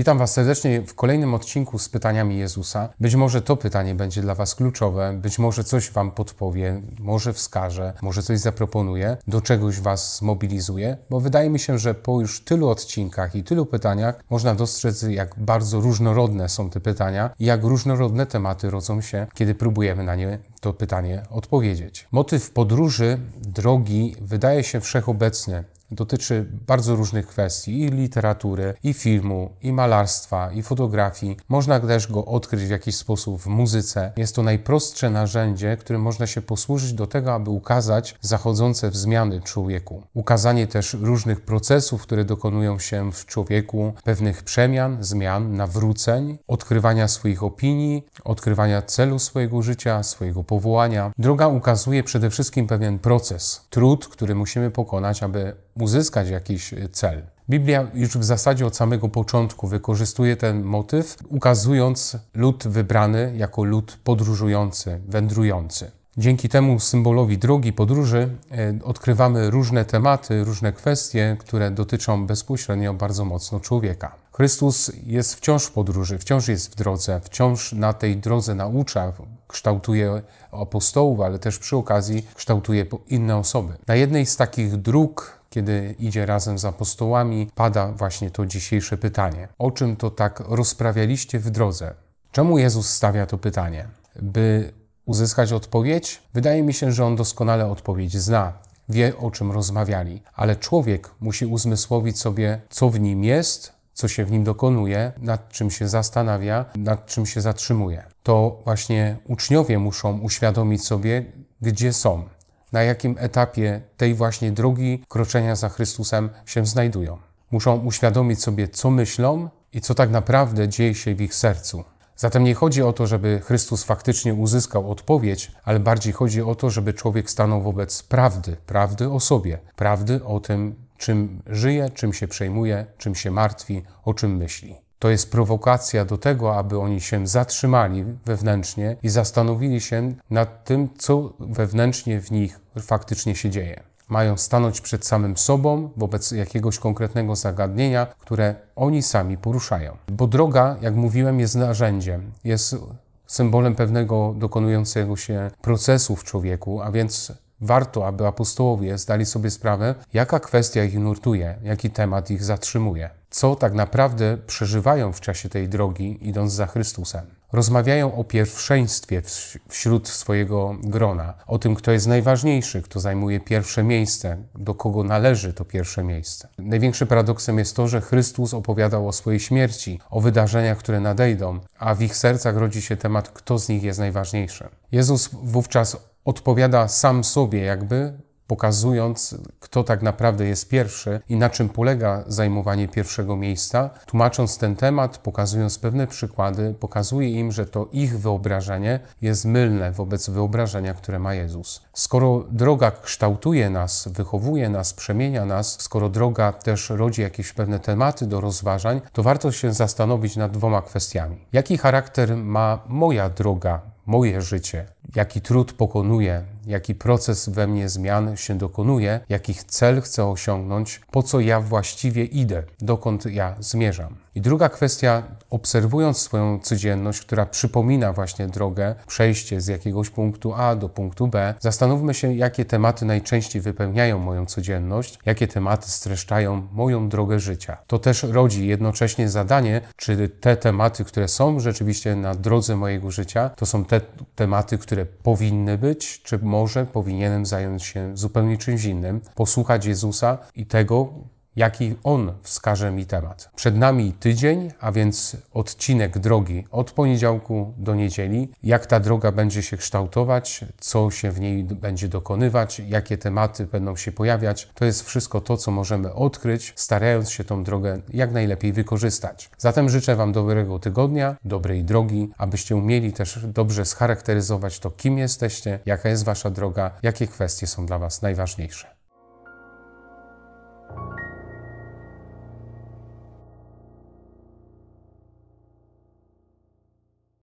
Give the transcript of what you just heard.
Witam Was serdecznie w kolejnym odcinku z pytaniami Jezusa. Być może to pytanie będzie dla Was kluczowe, być może coś Wam podpowie, może wskaże, może coś zaproponuje, do czegoś Was zmobilizuje, bo wydaje mi się, że po już tylu odcinkach i tylu pytaniach można dostrzec, jak bardzo różnorodne są te pytania i jak różnorodne tematy rodzą się, kiedy próbujemy na nie to pytanie odpowiedzieć. Motyw podróży, drogi wydaje się wszechobecny dotyczy bardzo różnych kwestii i literatury, i filmu, i malarstwa, i fotografii. Można też go odkryć w jakiś sposób w muzyce. Jest to najprostsze narzędzie, którym można się posłużyć do tego, aby ukazać zachodzące zmiany w człowieku. Ukazanie też różnych procesów, które dokonują się w człowieku, pewnych przemian, zmian, nawróceń, odkrywania swoich opinii, odkrywania celu swojego życia, swojego powołania. Droga ukazuje przede wszystkim pewien proces, trud, który musimy pokonać, aby uzyskać jakiś y, cel. Biblia już w zasadzie od samego początku wykorzystuje ten motyw, ukazując lud wybrany jako lud podróżujący, wędrujący. Dzięki temu symbolowi drogi, podróży y, odkrywamy różne tematy, różne kwestie, które dotyczą bezpośrednio bardzo mocno człowieka. Chrystus jest wciąż w podróży, wciąż jest w drodze, wciąż na tej drodze naucza, kształtuje apostołów, ale też przy okazji kształtuje inne osoby. Na jednej z takich dróg kiedy idzie razem z apostołami, pada właśnie to dzisiejsze pytanie: O czym to tak rozprawialiście w drodze? Czemu Jezus stawia to pytanie? By uzyskać odpowiedź? Wydaje mi się, że on doskonale odpowiedź zna wie, o czym rozmawiali, ale człowiek musi uzmysłowić sobie, co w nim jest, co się w nim dokonuje, nad czym się zastanawia, nad czym się zatrzymuje. To właśnie uczniowie muszą uświadomić sobie, gdzie są na jakim etapie tej właśnie drogi kroczenia za Chrystusem się znajdują. Muszą uświadomić sobie, co myślą i co tak naprawdę dzieje się w ich sercu. Zatem nie chodzi o to, żeby Chrystus faktycznie uzyskał odpowiedź, ale bardziej chodzi o to, żeby człowiek stanął wobec prawdy, prawdy o sobie, prawdy o tym, czym żyje, czym się przejmuje, czym się martwi, o czym myśli. To jest prowokacja do tego, aby oni się zatrzymali wewnętrznie i zastanowili się nad tym, co wewnętrznie w nich faktycznie się dzieje. Mają stanąć przed samym sobą wobec jakiegoś konkretnego zagadnienia, które oni sami poruszają. Bo droga, jak mówiłem, jest narzędziem, jest symbolem pewnego dokonującego się procesu w człowieku, a więc warto, aby apostołowie zdali sobie sprawę, jaka kwestia ich nurtuje, jaki temat ich zatrzymuje co tak naprawdę przeżywają w czasie tej drogi, idąc za Chrystusem. Rozmawiają o pierwszeństwie wśród swojego grona, o tym, kto jest najważniejszy, kto zajmuje pierwsze miejsce, do kogo należy to pierwsze miejsce. Największym paradoksem jest to, że Chrystus opowiadał o swojej śmierci, o wydarzeniach, które nadejdą, a w ich sercach rodzi się temat, kto z nich jest najważniejszy. Jezus wówczas odpowiada sam sobie, jakby pokazując, kto tak naprawdę jest pierwszy i na czym polega zajmowanie pierwszego miejsca. Tłumacząc ten temat, pokazując pewne przykłady, pokazuje im, że to ich wyobrażenie jest mylne wobec wyobrażenia, które ma Jezus. Skoro droga kształtuje nas, wychowuje nas, przemienia nas, skoro droga też rodzi jakieś pewne tematy do rozważań, to warto się zastanowić nad dwoma kwestiami. Jaki charakter ma moja droga, moje życie? Jaki trud pokonuje? jaki proces we mnie zmian się dokonuje, jakich cel chcę osiągnąć, po co ja właściwie idę, dokąd ja zmierzam. I druga kwestia, obserwując swoją codzienność, która przypomina właśnie drogę, przejście z jakiegoś punktu A do punktu B, zastanówmy się, jakie tematy najczęściej wypełniają moją codzienność, jakie tematy streszczają moją drogę życia. To też rodzi jednocześnie zadanie, czy te tematy, które są rzeczywiście na drodze mojego życia, to są te tematy, które powinny być, czy mogą może powinienem zająć się zupełnie czymś innym, posłuchać Jezusa i tego, jaki on wskaże mi temat. Przed nami tydzień, a więc odcinek drogi od poniedziałku do niedzieli. Jak ta droga będzie się kształtować, co się w niej będzie dokonywać, jakie tematy będą się pojawiać, to jest wszystko to, co możemy odkryć, starając się tą drogę jak najlepiej wykorzystać. Zatem życzę Wam dobrego tygodnia, dobrej drogi, abyście umieli też dobrze scharakteryzować to, kim jesteście, jaka jest Wasza droga, jakie kwestie są dla Was najważniejsze.